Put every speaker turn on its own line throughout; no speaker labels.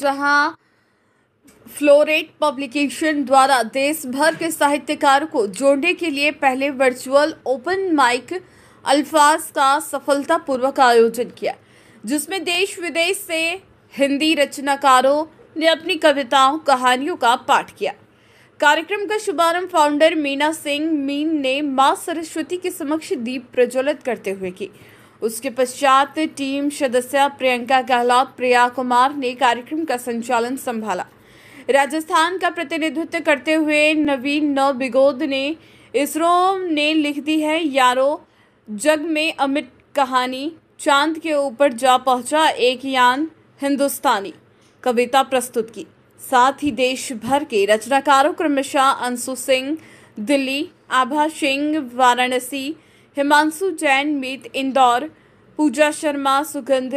जहां flow rate publication द्वारा देश भर के साहित्यकारों को जोड़ने के लिए पहले वर्चुअल ओपन माइक अल्फाज का सफलतापूर्वक आयोजन किया जिसमें देश विदेश से हिंदी रचनाकारों ने अपनी कविताओं कहानियों का पाठ किया कार्यक्रम का शुभारंभ फाउंडर मीना सिंह मीन ने मां सरस्वती के समक्ष दीप प्रज्वलित करते हुए की उसके पश्चात टीम सदस्य प्रियंका गहलोत प्रिया कुमार ने कार्यक्रम का संचालन संभाला राजस्थान का प्रतिनिधित्व करते हुए नवीन नव बिगोद ने इसरो ने लिख दी है यारो जग में अमिट कहानी चांद के ऊपर जा पहुंचा एक यान हिंदुस्तानी कविता प्रस्तुत की साथ ही देश भर के रचनाकारों क्रमशः अंशु सिंह दिल्ली आभा सिंह वाराणसी हिमांशु जैन मीत इंदौर पूजा शर्मा सुगंध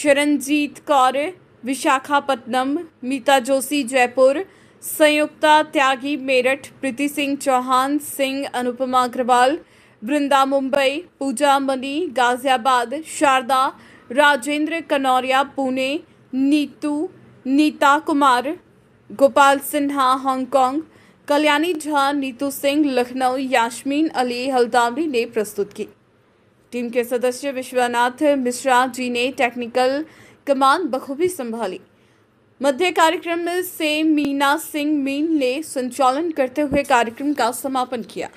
शरणजीत कौर विशाखापट्टनम मीता जोशी जयपुर संयुक्ता त्यागी मेरठ प्रीति सिंह चौहान सिंह अनुपमा अग्रवाल वृंदा मुंबई पूजा मणि गाजियाबाद शारदा राजेंद्र कनौरिया पुणे नीतू नीता कुमार गोपाल सिन्हा हांगकांग कल्याणी झा नीतू सिंह लखनऊ याश्मीन अली हल्दावरी ने प्रस्तुत की टीम के सदस्य विश्वनाथ मिश्रा जी ने टेक्निकल कमान बखूबी संभाली मध्य कार्यक्रम में से मीना सिंह मीन ने संचालन करते हुए कार्यक्रम का समापन किया